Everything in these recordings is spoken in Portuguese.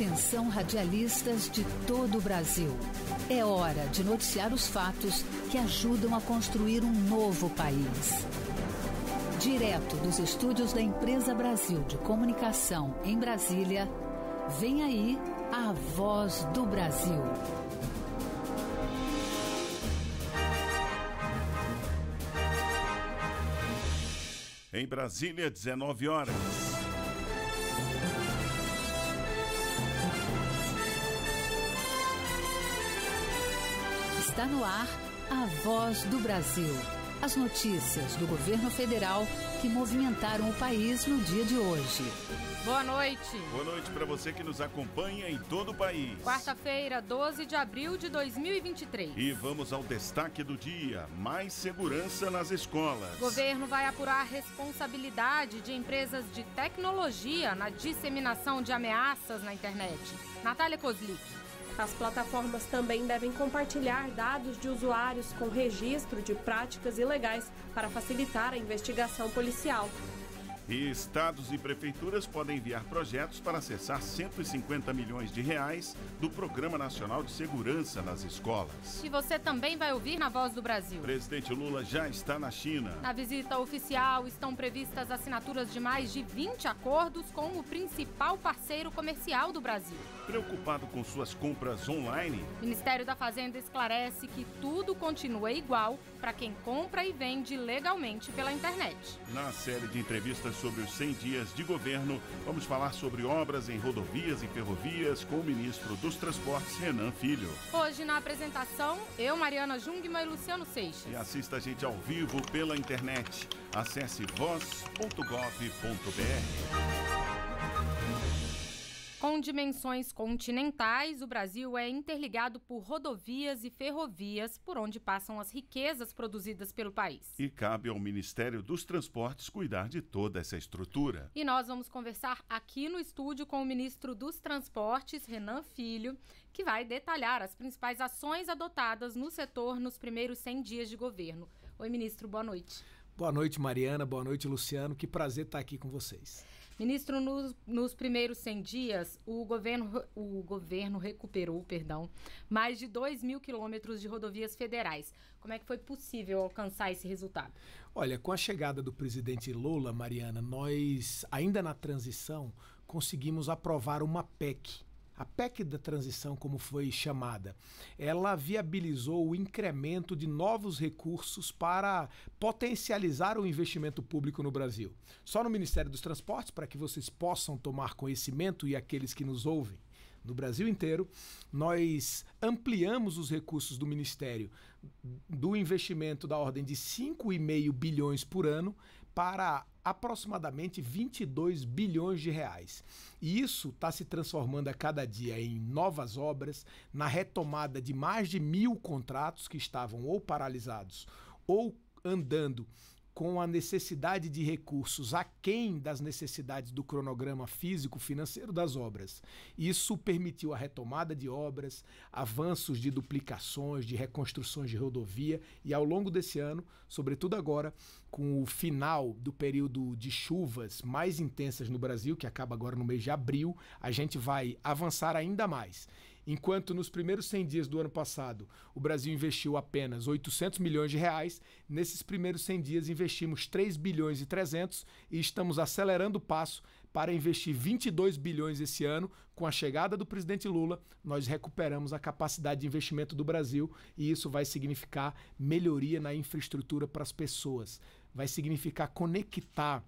Atenção radialistas de todo o Brasil. É hora de noticiar os fatos que ajudam a construir um novo país. Direto dos estúdios da Empresa Brasil de Comunicação em Brasília, vem aí a voz do Brasil. Em Brasília, 19 horas. Está no ar a voz do Brasil. As notícias do governo federal que movimentaram o país no dia de hoje. Boa noite. Boa noite para você que nos acompanha em todo o país. Quarta-feira, 12 de abril de 2023. E vamos ao destaque do dia: mais segurança nas escolas. O governo vai apurar a responsabilidade de empresas de tecnologia na disseminação de ameaças na internet. Natália Kozlik. As plataformas também devem compartilhar dados de usuários com registro de práticas ilegais para facilitar a investigação policial. E estados e prefeituras podem enviar projetos para acessar 150 milhões de reais do Programa Nacional de Segurança nas Escolas. E você também vai ouvir na Voz do Brasil. Presidente Lula já está na China. Na visita oficial estão previstas assinaturas de mais de 20 acordos com o principal parceiro comercial do Brasil preocupado com suas compras online? Ministério da Fazenda esclarece que tudo continua igual para quem compra e vende legalmente pela internet. Na série de entrevistas sobre os 100 dias de governo, vamos falar sobre obras em rodovias e ferrovias com o ministro dos Transportes, Renan Filho. Hoje, na apresentação, eu, Mariana Jungmann e Luciano Seixas. E assista a gente ao vivo pela internet. Acesse voz.gov.br dimensões continentais, o Brasil é interligado por rodovias e ferrovias, por onde passam as riquezas produzidas pelo país. E cabe ao Ministério dos Transportes cuidar de toda essa estrutura. E nós vamos conversar aqui no estúdio com o ministro dos Transportes, Renan Filho, que vai detalhar as principais ações adotadas no setor nos primeiros 100 dias de governo. Oi, ministro, boa noite. Boa noite, Mariana. Boa noite, Luciano. Que prazer estar aqui com vocês. Ministro, nos, nos primeiros 100 dias, o governo, o governo recuperou perdão, mais de 2 mil quilômetros de rodovias federais. Como é que foi possível alcançar esse resultado? Olha, com a chegada do presidente Lula, Mariana, nós, ainda na transição, conseguimos aprovar uma PEC a PEC da transição, como foi chamada, ela viabilizou o incremento de novos recursos para potencializar o investimento público no Brasil. Só no Ministério dos Transportes, para que vocês possam tomar conhecimento e aqueles que nos ouvem no Brasil inteiro, nós ampliamos os recursos do Ministério do investimento da ordem de 5,5 bilhões por ano para aproximadamente 22 bilhões de reais. E isso está se transformando a cada dia em novas obras, na retomada de mais de mil contratos que estavam ou paralisados ou andando com a necessidade de recursos aquém das necessidades do cronograma físico financeiro das obras. Isso permitiu a retomada de obras, avanços de duplicações, de reconstruções de rodovia e ao longo desse ano, sobretudo agora, com o final do período de chuvas mais intensas no Brasil, que acaba agora no mês de abril, a gente vai avançar ainda mais. Enquanto nos primeiros 100 dias do ano passado o Brasil investiu apenas 800 milhões de reais, nesses primeiros 100 dias investimos 3 bilhões e 300 e estamos acelerando o passo para investir 22 bilhões esse ano. Com a chegada do presidente Lula, nós recuperamos a capacidade de investimento do Brasil e isso vai significar melhoria na infraestrutura para as pessoas, vai significar conectar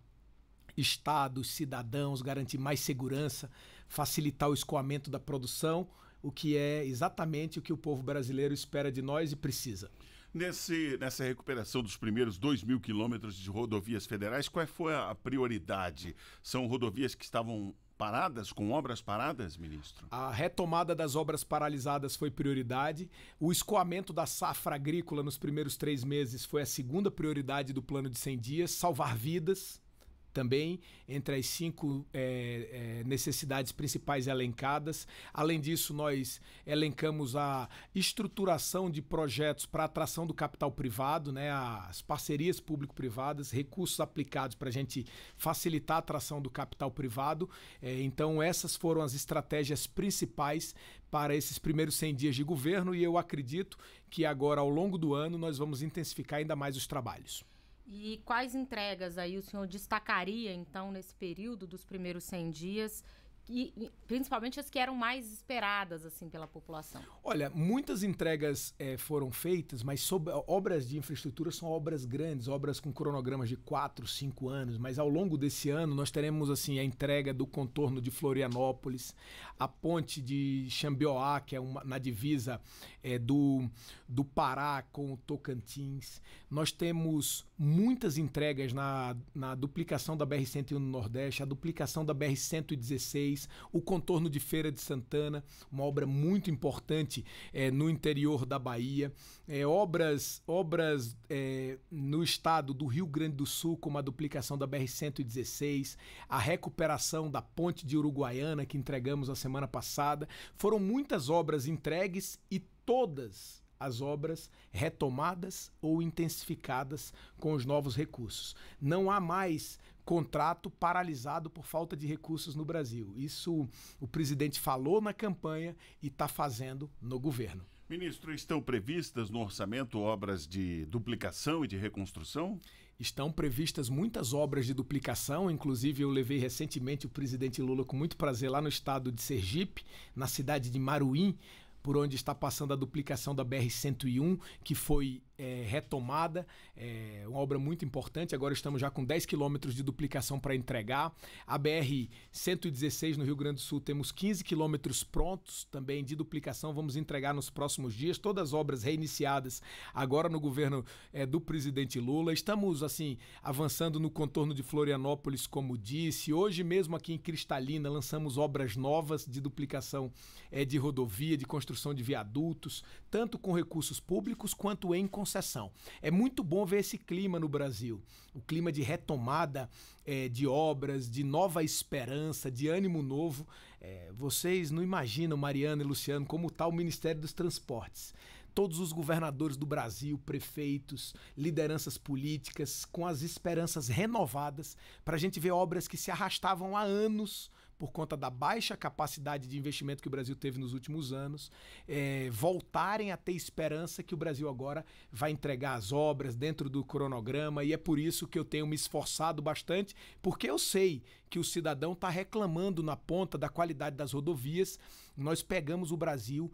estados, cidadãos, garantir mais segurança, facilitar o escoamento da produção o que é exatamente o que o povo brasileiro espera de nós e precisa. Nesse, nessa recuperação dos primeiros 2 mil quilômetros de rodovias federais, qual foi a prioridade? São rodovias que estavam paradas, com obras paradas, ministro? A retomada das obras paralisadas foi prioridade. O escoamento da safra agrícola nos primeiros três meses foi a segunda prioridade do plano de 100 dias. Salvar vidas, também entre as cinco é, é, necessidades principais elencadas. Além disso, nós elencamos a estruturação de projetos para atração do capital privado, né, as parcerias público-privadas, recursos aplicados para a gente facilitar a atração do capital privado. É, então, essas foram as estratégias principais para esses primeiros 100 dias de governo e eu acredito que agora, ao longo do ano, nós vamos intensificar ainda mais os trabalhos. E quais entregas aí o senhor destacaria, então, nesse período dos primeiros 100 dias e principalmente as que eram mais esperadas assim pela população? Olha, muitas entregas é, foram feitas, mas sob, obras de infraestrutura são obras grandes, obras com cronogramas de 4, 5 anos, mas ao longo desse ano nós teremos assim a entrega do contorno de Florianópolis, a ponte de Xambioá, que é uma, na divisa é, do, do Pará com o Tocantins. Nós temos muitas entregas na, na duplicação da BR-101 no Nordeste, a duplicação da BR-116, o contorno de Feira de Santana, uma obra muito importante é, no interior da Bahia, é, obras, obras é, no estado do Rio Grande do Sul, como a duplicação da BR-116, a recuperação da ponte de Uruguaiana que entregamos a semana passada, foram muitas obras entregues e todas as obras retomadas ou intensificadas com os novos recursos. Não há mais contrato paralisado por falta de recursos no Brasil. Isso o presidente falou na campanha e está fazendo no governo. Ministro, estão previstas no orçamento obras de duplicação e de reconstrução? Estão previstas muitas obras de duplicação, inclusive eu levei recentemente o presidente Lula com muito prazer lá no estado de Sergipe, na cidade de Maruim, por onde está passando a duplicação da BR-101, que foi é, retomada, é uma obra muito importante. Agora estamos já com 10 quilômetros de duplicação para entregar. A BR-116 no Rio Grande do Sul temos 15 quilômetros prontos também de duplicação. Vamos entregar nos próximos dias. Todas as obras reiniciadas agora no governo é, do presidente Lula. Estamos, assim, avançando no contorno de Florianópolis, como disse. Hoje mesmo aqui em Cristalina lançamos obras novas de duplicação é, de rodovia, de construção de viadutos, tanto com recursos públicos quanto em construção concessão. É muito bom ver esse clima no Brasil, o clima de retomada é, de obras, de nova esperança, de ânimo novo. É, vocês não imaginam, Mariana e Luciano, como está o Ministério dos Transportes todos os governadores do Brasil, prefeitos, lideranças políticas, com as esperanças renovadas para a gente ver obras que se arrastavam há anos por conta da baixa capacidade de investimento que o Brasil teve nos últimos anos, é, voltarem a ter esperança que o Brasil agora vai entregar as obras dentro do cronograma e é por isso que eu tenho me esforçado bastante, porque eu sei que o cidadão está reclamando na ponta da qualidade das rodovias. Nós pegamos o Brasil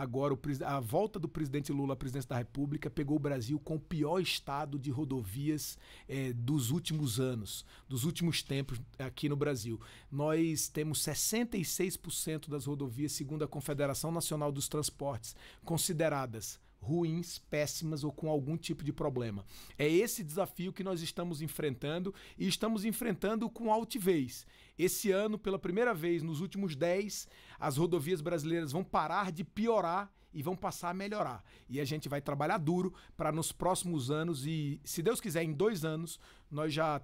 agora a volta do presidente Lula à presidência da República pegou o Brasil com o pior estado de rodovias é, dos últimos anos, dos últimos tempos aqui no Brasil. Nós temos 66% das rodovias, segundo a Confederação Nacional dos Transportes, consideradas ruins, péssimas ou com algum tipo de problema. É esse desafio que nós estamos enfrentando e estamos enfrentando com altivez. Esse ano, pela primeira vez nos últimos 10, as rodovias brasileiras vão parar de piorar e vão passar a melhorar. E a gente vai trabalhar duro para nos próximos anos e, se Deus quiser, em dois anos, nós já,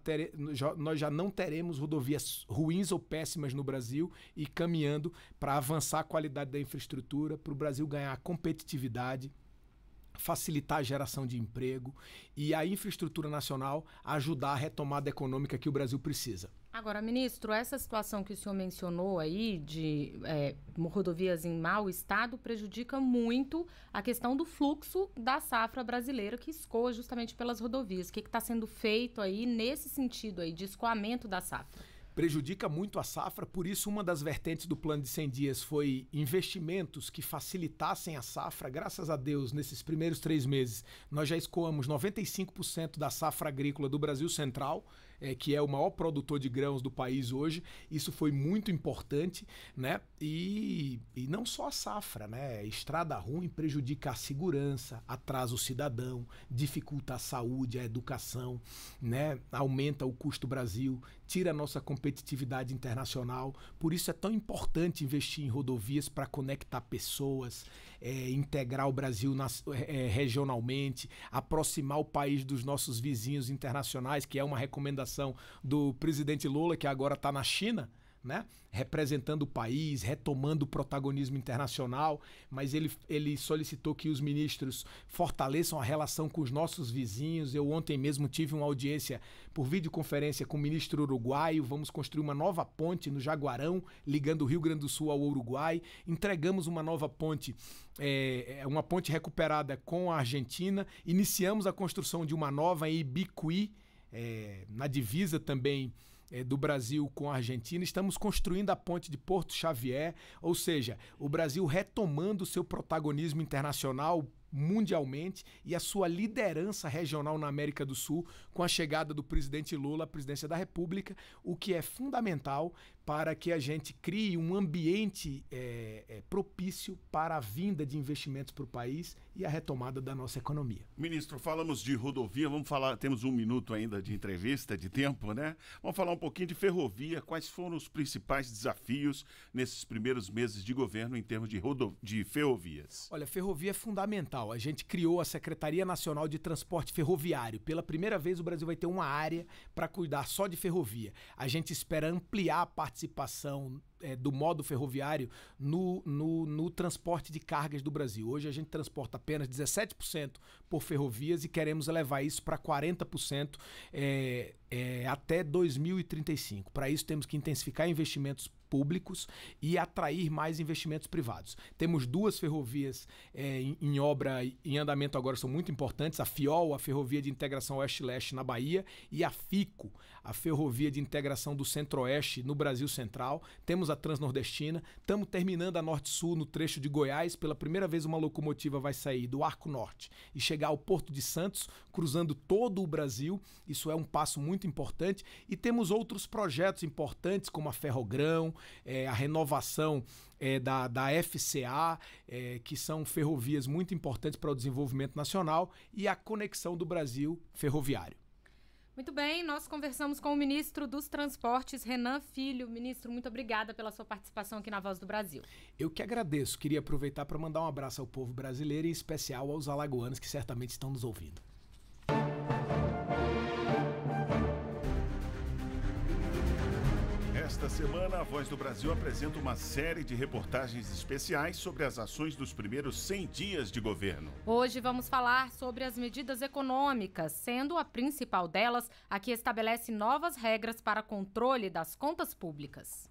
já, nós já não teremos rodovias ruins ou péssimas no Brasil e caminhando para avançar a qualidade da infraestrutura, para o Brasil ganhar competitividade facilitar a geração de emprego e a infraestrutura nacional ajudar a retomada econômica que o Brasil precisa. Agora, ministro, essa situação que o senhor mencionou aí de é, rodovias em mau estado prejudica muito a questão do fluxo da safra brasileira que escoa justamente pelas rodovias. O que está sendo feito aí nesse sentido aí de escoamento da safra? Prejudica muito a safra, por isso uma das vertentes do plano de 100 dias foi investimentos que facilitassem a safra. Graças a Deus, nesses primeiros três meses, nós já escoamos 95% da safra agrícola do Brasil Central é, que é o maior produtor de grãos do país hoje. Isso foi muito importante, né? E, e não só a safra, né? Estrada ruim prejudica a segurança, atrasa o cidadão, dificulta a saúde, a educação, né? Aumenta o custo Brasil, tira a nossa competitividade internacional. Por isso é tão importante investir em rodovias para conectar pessoas, é, integrar o Brasil é, é, regionalmente, aproximar o país dos nossos vizinhos internacionais, que é uma recomendação do presidente Lula, que agora está na China né? representando o país, retomando o protagonismo internacional, mas ele, ele solicitou que os ministros fortaleçam a relação com os nossos vizinhos. Eu ontem mesmo tive uma audiência por videoconferência com o ministro uruguaio, vamos construir uma nova ponte no Jaguarão, ligando o Rio Grande do Sul ao Uruguai. Entregamos uma nova ponte, é, é uma ponte recuperada com a Argentina, iniciamos a construção de uma nova em Ibicuí, é, na divisa também é, do Brasil com a Argentina, estamos construindo a ponte de Porto Xavier, ou seja, o Brasil retomando o seu protagonismo internacional mundialmente e a sua liderança regional na América do Sul com a chegada do presidente Lula à presidência da República, o que é fundamental para que a gente crie um ambiente é, é, propício para a vinda de investimentos para o país e a retomada da nossa economia. Ministro, falamos de rodovia, vamos falar, temos um minuto ainda de entrevista, de tempo, né? Vamos falar um pouquinho de ferrovia, quais foram os principais desafios nesses primeiros meses de governo em termos de, rodo... de ferrovias? Olha, ferrovia é fundamental. A gente criou a Secretaria Nacional de Transporte Ferroviário. Pela primeira vez o Brasil vai ter uma área para cuidar só de ferrovia. A gente espera ampliar a parte participação é, do modo ferroviário no, no, no, transporte de cargas do Brasil. Hoje a gente transporta apenas 17% por ferrovias e queremos elevar isso para 40% é, é, até 2035. Para isso temos que intensificar investimentos públicos e atrair mais investimentos privados. Temos duas ferrovias é, em, em, obra, em andamento agora, são muito importantes: a FIOL, a Ferrovia de Integração Oeste-Leste na Bahia, e a FICO, a ferrovia de integração do Centro-Oeste no Brasil Central, temos a Transnordestina, estamos terminando a Norte-Sul no trecho de Goiás. Pela primeira vez, uma locomotiva vai sair do Arco Norte e chegar ao Porto de Santos, cruzando todo o Brasil. Isso é um passo muito importante. E temos outros projetos importantes, como a Ferrogrão, é, a renovação é, da, da FCA, é, eh, que são ferrovias muito importantes para o desenvolvimento nacional, e a conexão do Brasil ferroviário. Muito bem, nós conversamos com o ministro dos Transportes, Renan Filho. Ministro, muito obrigada pela sua participação aqui na Voz do Brasil. Eu que agradeço. Queria aproveitar para mandar um abraço ao povo brasileiro, em especial aos alagoanos que certamente estão nos ouvindo. Esta semana, a Voz do Brasil apresenta uma série de reportagens especiais sobre as ações dos primeiros 100 dias de governo. Hoje vamos falar sobre as medidas econômicas, sendo a principal delas a que estabelece novas regras para controle das contas públicas.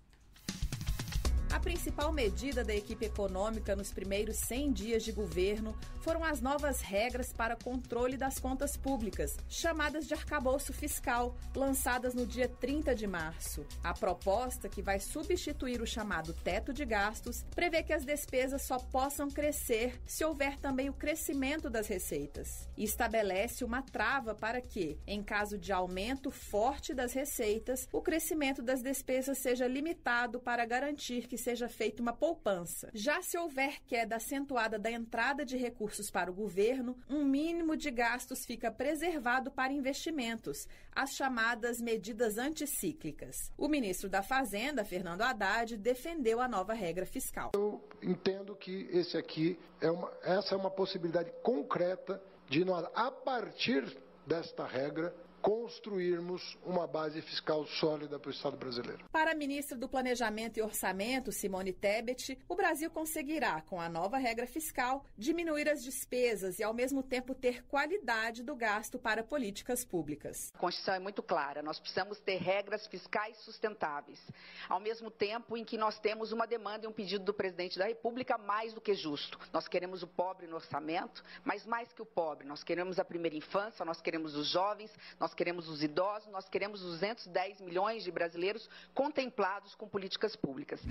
A principal medida da equipe econômica nos primeiros 100 dias de governo foram as novas regras para controle das contas públicas, chamadas de arcabouço fiscal, lançadas no dia 30 de março. A proposta, que vai substituir o chamado teto de gastos, prevê que as despesas só possam crescer se houver também o crescimento das receitas. E estabelece uma trava para que, em caso de aumento forte das receitas, o crescimento das despesas seja limitado para garantir que seja feita uma poupança. Já se houver queda acentuada da entrada de recursos para o governo, um mínimo de gastos fica preservado para investimentos, as chamadas medidas anticíclicas. O ministro da Fazenda, Fernando Haddad, defendeu a nova regra fiscal. Eu entendo que esse aqui é uma, essa é uma possibilidade concreta de nós, a partir desta regra, construirmos uma base fiscal sólida para o Estado brasileiro. Para a ministra do Planejamento e Orçamento, Simone Tebet, o Brasil conseguirá, com a nova regra fiscal, diminuir as despesas e, ao mesmo tempo, ter qualidade do gasto para políticas públicas. A Constituição é muito clara, nós precisamos ter regras fiscais sustentáveis, ao mesmo tempo em que nós temos uma demanda e um pedido do presidente da República mais do que justo. Nós queremos o pobre no orçamento, mas mais que o pobre, nós queremos a primeira infância, nós queremos os jovens, nós queremos os idosos, nós queremos 210 milhões de brasileiros contemplados com políticas públicas.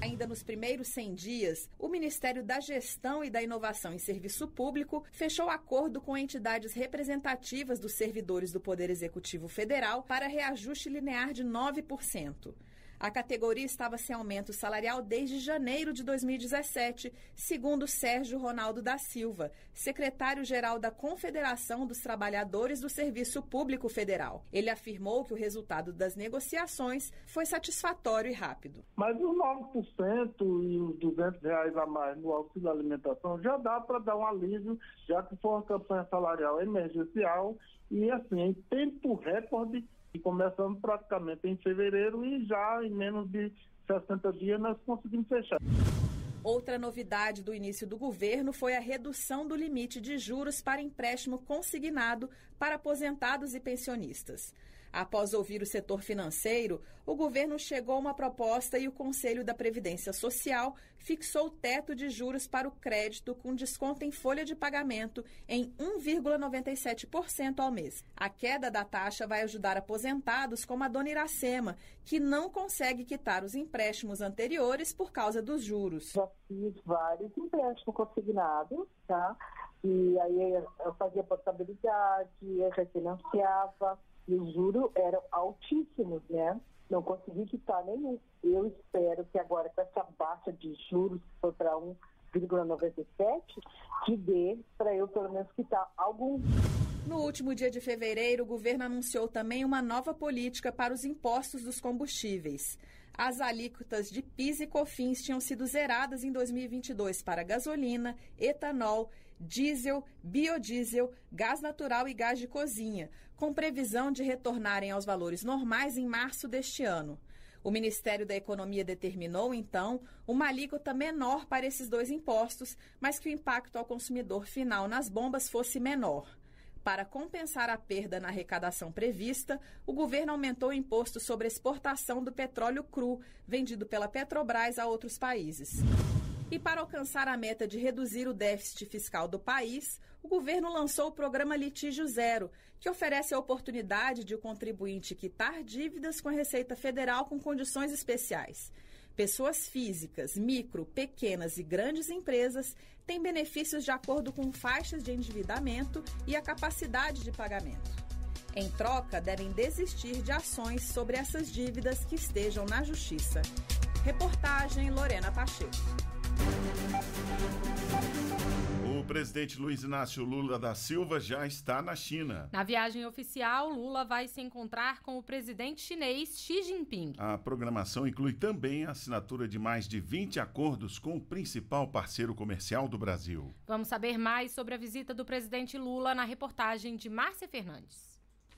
Ainda nos primeiros 100 dias, o Ministério da Gestão e da Inovação em Serviço Público fechou acordo com entidades representativas dos servidores do Poder Executivo Federal para reajuste linear de 9%. A categoria estava sem aumento salarial desde janeiro de 2017, segundo Sérgio Ronaldo da Silva, secretário-geral da Confederação dos Trabalhadores do Serviço Público Federal. Ele afirmou que o resultado das negociações foi satisfatório e rápido. Mas os 9% e os 200 reais a mais no auxílio alimentação já dá para dar um alívio, já que foi uma campanha salarial emergencial e assim, em tempo recorde e começando praticamente em fevereiro e já em menos de 60 dias nós conseguimos fechar. Outra novidade do início do governo foi a redução do limite de juros para empréstimo consignado para aposentados e pensionistas. Após ouvir o setor financeiro, o governo chegou a uma proposta e o Conselho da Previdência Social fixou o teto de juros para o crédito com desconto em folha de pagamento em 1,97% ao mês. A queda da taxa vai ajudar aposentados como a dona Iracema, que não consegue quitar os empréstimos anteriores por causa dos juros. Já fiz vários empréstimos consignados, tá? E aí eu fazia portabilidade, eu refinanciava e os juros eram altíssimos, né? Não consegui quitar nenhum. Eu espero que agora com essa baixa de juros que foi para 1,97, que dê para eu pelo menos quitar algum. No último dia de fevereiro, o governo anunciou também uma nova política para os impostos dos combustíveis. As alíquotas de PIS e COFINS tinham sido zeradas em 2022 para gasolina, etanol, diesel, biodiesel, gás natural e gás de cozinha, com previsão de retornarem aos valores normais em março deste ano. O Ministério da Economia determinou, então, uma alíquota menor para esses dois impostos, mas que o impacto ao consumidor final nas bombas fosse menor. Para compensar a perda na arrecadação prevista, o governo aumentou o imposto sobre a exportação do petróleo cru, vendido pela Petrobras a outros países. E para alcançar a meta de reduzir o déficit fiscal do país, o governo lançou o programa Litígio Zero, que oferece a oportunidade de o contribuinte quitar dívidas com a Receita Federal com condições especiais. Pessoas físicas, micro, pequenas e grandes empresas têm benefícios de acordo com faixas de endividamento e a capacidade de pagamento. Em troca, devem desistir de ações sobre essas dívidas que estejam na Justiça. Reportagem Lorena Pacheco presidente Luiz Inácio Lula da Silva já está na China. Na viagem oficial, Lula vai se encontrar com o presidente chinês Xi Jinping. A programação inclui também a assinatura de mais de 20 acordos com o principal parceiro comercial do Brasil. Vamos saber mais sobre a visita do presidente Lula na reportagem de Márcia Fernandes.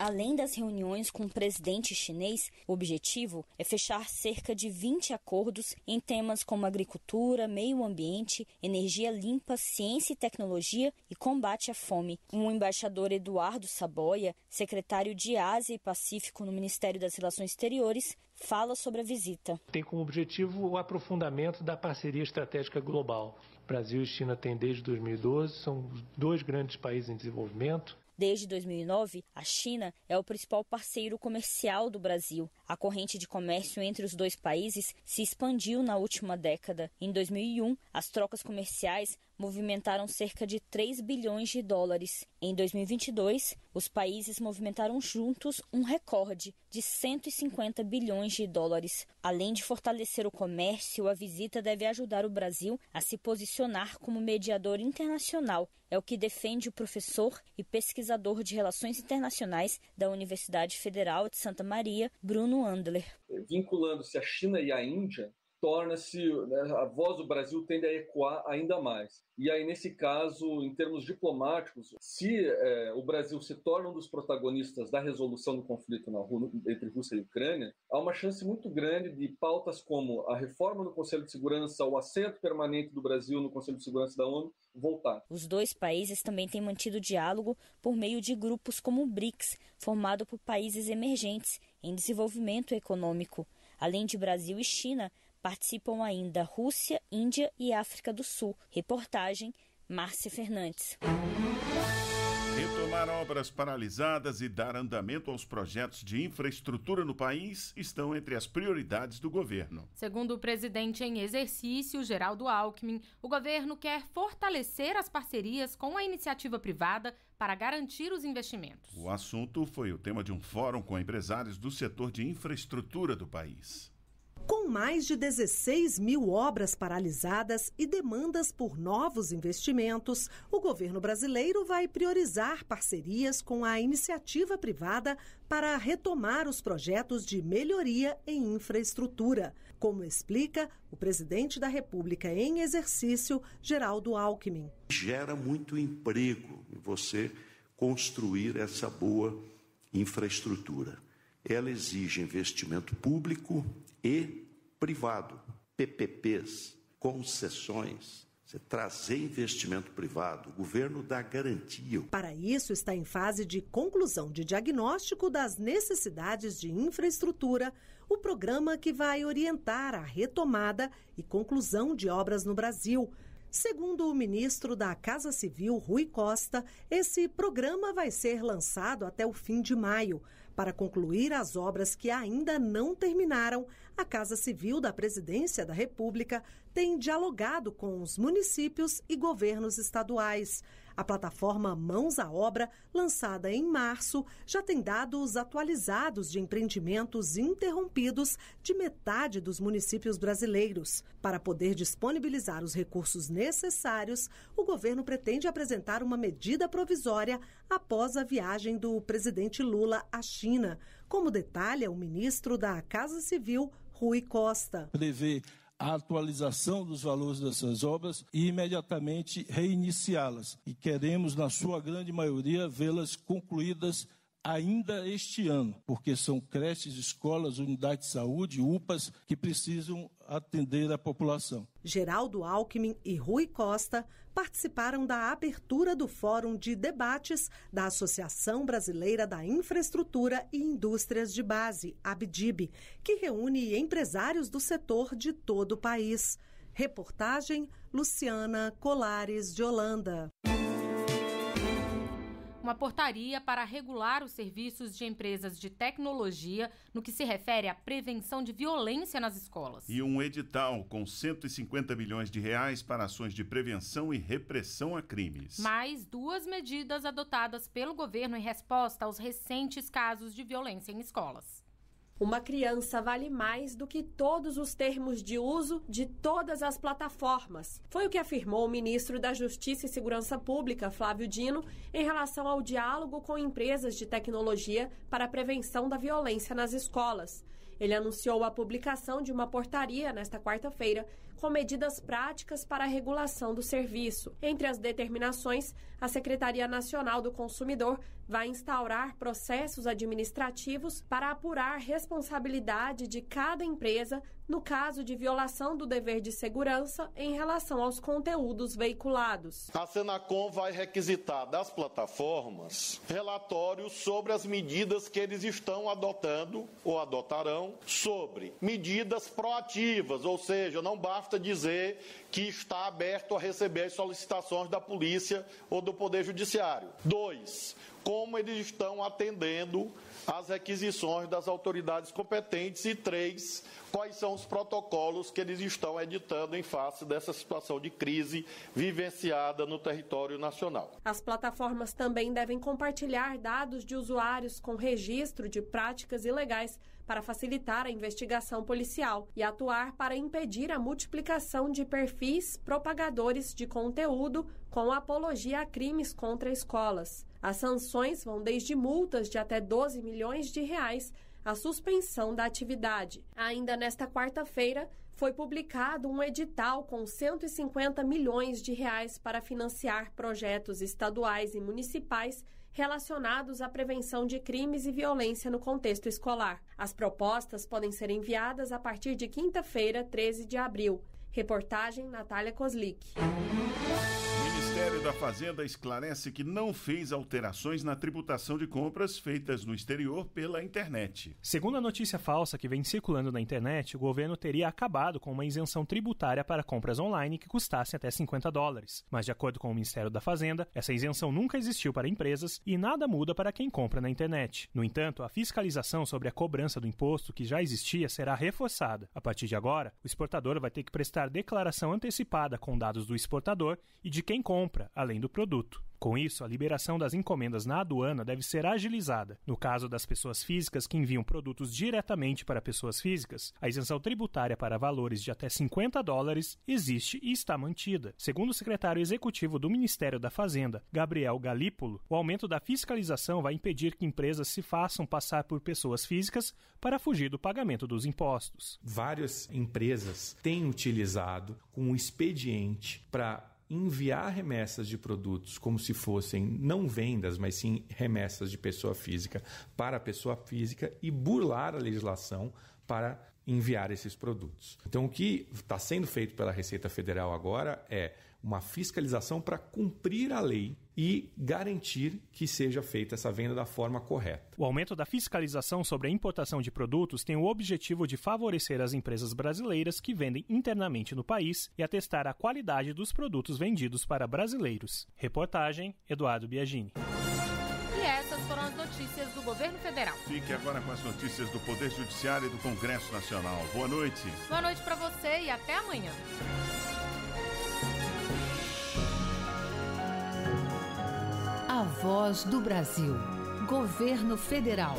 Além das reuniões com o presidente chinês, o objetivo é fechar cerca de 20 acordos em temas como agricultura, meio ambiente, energia limpa, ciência e tecnologia e combate à fome. O embaixador Eduardo Saboia, secretário de Ásia e Pacífico no Ministério das Relações Exteriores, fala sobre a visita. Tem como objetivo o aprofundamento da parceria estratégica global. Brasil e China têm desde 2012, são dois grandes países em desenvolvimento Desde 2009, a China é o principal parceiro comercial do Brasil. A corrente de comércio entre os dois países se expandiu na última década. Em 2001, as trocas comerciais movimentaram cerca de 3 bilhões de dólares. Em 2022, os países movimentaram juntos um recorde de 150 bilhões de dólares. Além de fortalecer o comércio, a visita deve ajudar o Brasil a se posicionar como mediador internacional. É o que defende o professor e pesquisador de Relações Internacionais da Universidade Federal de Santa Maria, Bruno Andler. É, vinculando-se a China e a Índia, torna-se né, a voz do Brasil tende a ecoar ainda mais. E aí nesse caso, em termos diplomáticos, se é, o Brasil se torna um dos protagonistas da resolução do conflito na, entre Rússia e Ucrânia, há uma chance muito grande de pautas como a reforma do Conselho de Segurança, o assento permanente do Brasil no Conselho de Segurança da ONU voltar. Os dois países também têm mantido diálogo por meio de grupos como o BRICS, formado por países emergentes em desenvolvimento econômico. Além de Brasil e China, Participam ainda Rússia, Índia e África do Sul. Reportagem Márcia Fernandes. Retomar obras paralisadas e dar andamento aos projetos de infraestrutura no país estão entre as prioridades do governo. Segundo o presidente em exercício, Geraldo Alckmin, o governo quer fortalecer as parcerias com a iniciativa privada para garantir os investimentos. O assunto foi o tema de um fórum com empresários do setor de infraestrutura do país. Com mais de 16 mil obras paralisadas e demandas por novos investimentos, o governo brasileiro vai priorizar parcerias com a iniciativa privada para retomar os projetos de melhoria em infraestrutura, como explica o presidente da República em exercício, Geraldo Alckmin. Gera muito emprego você construir essa boa infraestrutura. Ela exige investimento público, e privado, PPPs, concessões, trazer investimento privado, o governo dá garantia. Para isso, está em fase de conclusão de diagnóstico das necessidades de infraestrutura, o programa que vai orientar a retomada e conclusão de obras no Brasil. Segundo o ministro da Casa Civil, Rui Costa, esse programa vai ser lançado até o fim de maio. Para concluir as obras que ainda não terminaram, a Casa Civil da Presidência da República tem dialogado com os municípios e governos estaduais. A plataforma Mãos à Obra, lançada em março, já tem dados atualizados de empreendimentos interrompidos de metade dos municípios brasileiros. Para poder disponibilizar os recursos necessários, o governo pretende apresentar uma medida provisória após a viagem do presidente Lula à China, como detalha o ministro da Casa Civil, Rui Costa. Prevê a atualização dos valores dessas obras e imediatamente reiniciá-las. E queremos, na sua grande maioria, vê-las concluídas ainda este ano, porque são creches, escolas, unidades de saúde, UPAs que precisam atender a população. Geraldo Alckmin e Rui Costa participaram da abertura do Fórum de Debates da Associação Brasileira da Infraestrutura e Indústrias de Base, ABDIB, que reúne empresários do setor de todo o país. Reportagem Luciana Colares de Holanda uma portaria para regular os serviços de empresas de tecnologia no que se refere à prevenção de violência nas escolas. E um edital com 150 milhões de reais para ações de prevenção e repressão a crimes. Mais duas medidas adotadas pelo governo em resposta aos recentes casos de violência em escolas. Uma criança vale mais do que todos os termos de uso de todas as plataformas. Foi o que afirmou o ministro da Justiça e Segurança Pública, Flávio Dino, em relação ao diálogo com empresas de tecnologia para a prevenção da violência nas escolas. Ele anunciou a publicação de uma portaria nesta quarta-feira com medidas práticas para a regulação do serviço. Entre as determinações, a Secretaria Nacional do Consumidor vai instaurar processos administrativos para apurar responsabilidade de cada empresa no caso de violação do dever de segurança em relação aos conteúdos veiculados. A Senacom vai requisitar das plataformas relatórios sobre as medidas que eles estão adotando ou adotarão sobre medidas proativas, ou seja, não basta basta dizer que está aberto a receber as solicitações da polícia ou do Poder Judiciário. Dois, como eles estão atendendo as requisições das autoridades competentes e três, quais são os protocolos que eles estão editando em face dessa situação de crise vivenciada no território nacional. As plataformas também devem compartilhar dados de usuários com registro de práticas ilegais para facilitar a investigação policial e atuar para impedir a multiplicação de perfis propagadores de conteúdo com apologia a crimes contra escolas. As sanções vão desde multas de até 12 milhões de reais à suspensão da atividade. Ainda nesta quarta-feira, foi publicado um edital com 150 milhões de reais para financiar projetos estaduais e municipais relacionados à prevenção de crimes e violência no contexto escolar. As propostas podem ser enviadas a partir de quinta-feira, 13 de abril. Reportagem Natália Koslick. Ministério da Fazenda esclarece que não fez alterações na tributação de compras feitas no exterior pela internet. Segundo a notícia falsa que vem circulando na internet, o governo teria acabado com uma isenção tributária para compras online que custassem até 50 dólares. Mas, de acordo com o Ministério da Fazenda, essa isenção nunca existiu para empresas e nada muda para quem compra na internet. No entanto, a fiscalização sobre a cobrança do imposto que já existia será reforçada. A partir de agora, o exportador vai ter que prestar declaração antecipada com dados do exportador e de quem compra compra, além do produto. Com isso, a liberação das encomendas na aduana deve ser agilizada. No caso das pessoas físicas que enviam produtos diretamente para pessoas físicas, a isenção tributária para valores de até 50 dólares existe e está mantida. Segundo o secretário executivo do Ministério da Fazenda, Gabriel Galípolo, o aumento da fiscalização vai impedir que empresas se façam passar por pessoas físicas para fugir do pagamento dos impostos. Várias empresas têm utilizado um expediente para enviar remessas de produtos como se fossem não vendas, mas sim remessas de pessoa física para pessoa física e burlar a legislação para enviar esses produtos. Então, o que está sendo feito pela Receita Federal agora é uma fiscalização para cumprir a lei e garantir que seja feita essa venda da forma correta. O aumento da fiscalização sobre a importação de produtos tem o objetivo de favorecer as empresas brasileiras que vendem internamente no país e atestar a qualidade dos produtos vendidos para brasileiros. Reportagem Eduardo Biagini. E essas foram as notícias do governo federal. Fique agora com as notícias do Poder Judiciário e do Congresso Nacional. Boa noite. Boa noite para você e até amanhã. A voz do Brasil. Governo Federal.